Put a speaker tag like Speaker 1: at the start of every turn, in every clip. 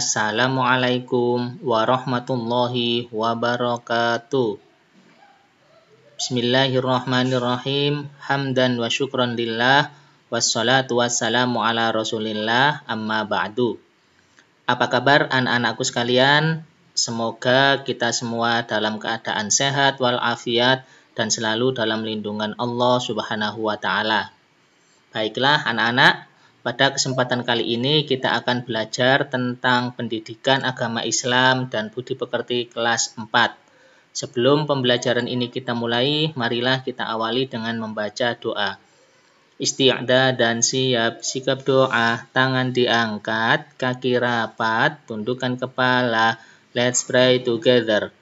Speaker 1: Assalamualaikum warahmatullahi wabarakatuh. Bismillahirrahmanirrahim. Hamdan wa syukran lillah. Wassalatu wassalamu ala rasulillah amma ba'du. Apa kabar anak-anakku sekalian? Semoga kita semua dalam keadaan sehat walafiat dan selalu dalam lindungan Allah Subhanahu wa taala. Baiklah anak-anak, pada kesempatan kali ini kita akan belajar tentang pendidikan agama Islam dan budi pekerti kelas 4. Sebelum pembelajaran ini kita mulai, marilah kita awali dengan membaca doa. Isti'da dan siap, sikap doa, tangan diangkat, kaki rapat, tundukkan kepala. Let's pray together.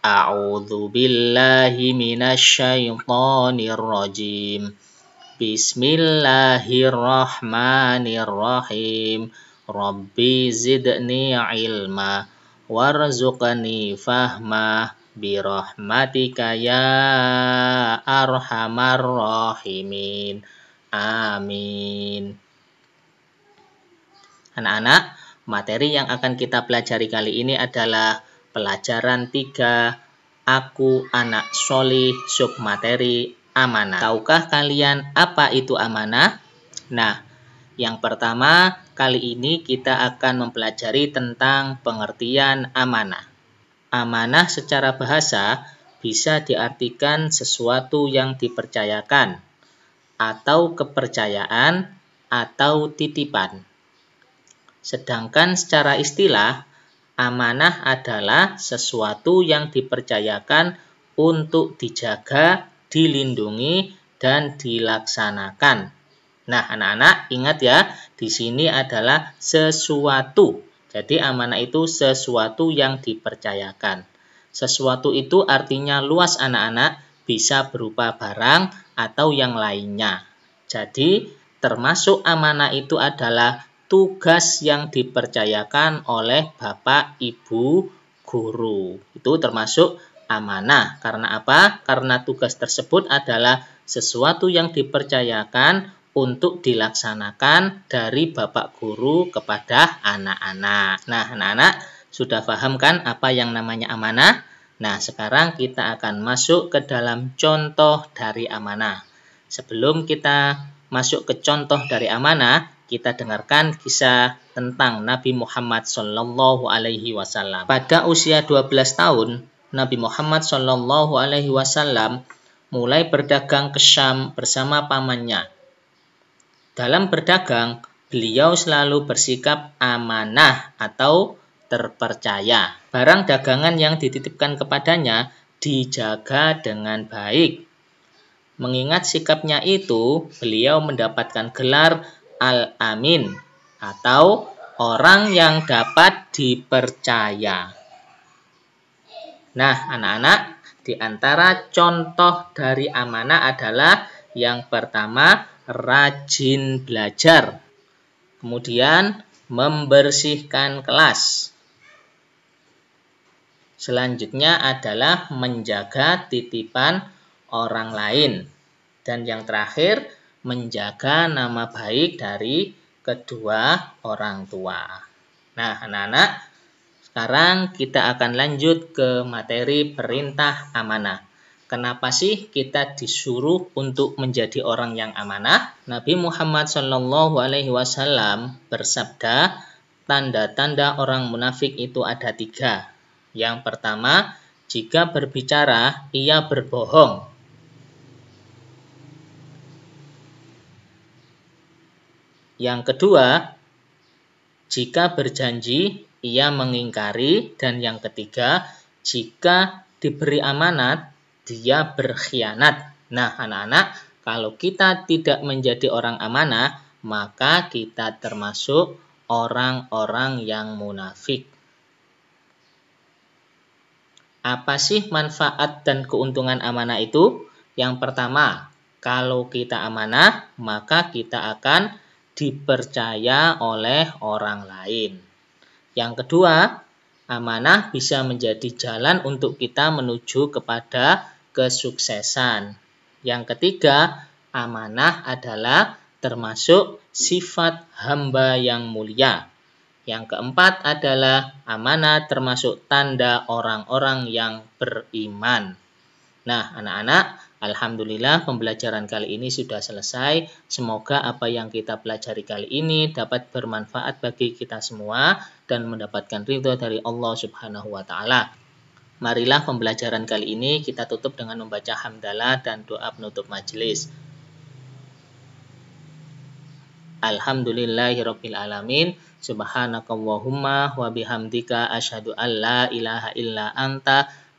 Speaker 1: A'udzu billahi minasyaitonir rajim. Bismillahirrahmanirrahim. Rabbi zidni ilma warzuqni fahma birahmatika ya arhamar rahimin. Amin. Anak-anak, materi yang akan kita pelajari kali ini adalah pelajaran 3 Aku anak sub submateri amanah. Tahukah kalian apa itu amanah? Nah, yang pertama kali ini kita akan mempelajari tentang pengertian amanah. Amanah secara bahasa bisa diartikan sesuatu yang dipercayakan atau kepercayaan atau titipan. Sedangkan secara istilah, amanah adalah sesuatu yang dipercayakan untuk dijaga dilindungi, dan dilaksanakan. Nah, anak-anak ingat ya, di sini adalah sesuatu. Jadi amanah itu sesuatu yang dipercayakan. Sesuatu itu artinya luas anak-anak, bisa berupa barang atau yang lainnya. Jadi, termasuk amanah itu adalah tugas yang dipercayakan oleh Bapak Ibu guru. Itu termasuk amanah. Karena apa? Karena tugas tersebut adalah sesuatu yang dipercayakan untuk dilaksanakan dari bapak guru kepada anak-anak. Nah, anak-anak sudah paham kan apa yang namanya amanah? Nah, sekarang kita akan masuk ke dalam contoh dari amanah. Sebelum kita masuk ke contoh dari amanah, kita dengarkan kisah tentang Nabi Muhammad SAW Pada usia 12 tahun, Nabi Muhammad Shallallahu Alaihi Wasallam mulai berdagang ke Syam bersama pamannya. Dalam berdagang, beliau selalu bersikap amanah atau terpercaya. Barang dagangan yang dititipkan kepadanya dijaga dengan baik. Mengingat sikapnya itu, beliau mendapatkan gelar Al-Amin atau orang yang dapat dipercaya. Nah, anak-anak, di antara contoh dari amanah adalah yang pertama rajin belajar. Kemudian membersihkan kelas. Selanjutnya adalah menjaga titipan orang lain. Dan yang terakhir, menjaga nama baik dari kedua orang tua. Nah, anak-anak, sekarang kita akan lanjut ke materi perintah amanah. Kenapa sih kita disuruh untuk menjadi orang yang amanah? Nabi Muhammad Shallallahu Alaihi Wasallam bersabda, tanda-tanda orang munafik itu ada tiga. Yang pertama, jika berbicara ia berbohong, Yang kedua, jika berjanji ia mengingkari, dan yang ketiga, jika diberi amanat, dia berkhianat. Nah, anak-anak, kalau kita tidak menjadi orang amanah, maka kita termasuk orang-orang yang munafik. Apa sih manfaat dan keuntungan amanah itu? Yang pertama, kalau kita amanah, maka kita akan dipercaya oleh orang lain. Yang kedua, amanah bisa menjadi jalan untuk kita menuju kepada kesuksesan. Yang ketiga, amanah adalah termasuk sifat hamba yang mulia. Yang keempat adalah amanah termasuk tanda orang-orang yang beriman. Nah, anak-anak, Alhamdulillah pembelajaran kali ini sudah selesai. Semoga apa yang kita pelajari kali ini dapat bermanfaat bagi kita semua dan mendapatkan ridho dari Allah Subhanahu wa taala. Marilah pembelajaran kali ini kita tutup dengan membaca hamdalah dan doa penutup majelis. Alhamdulillahirabbil alamin. Subhanakallahumma wa bihamdika asyhadu an ilaha illa anta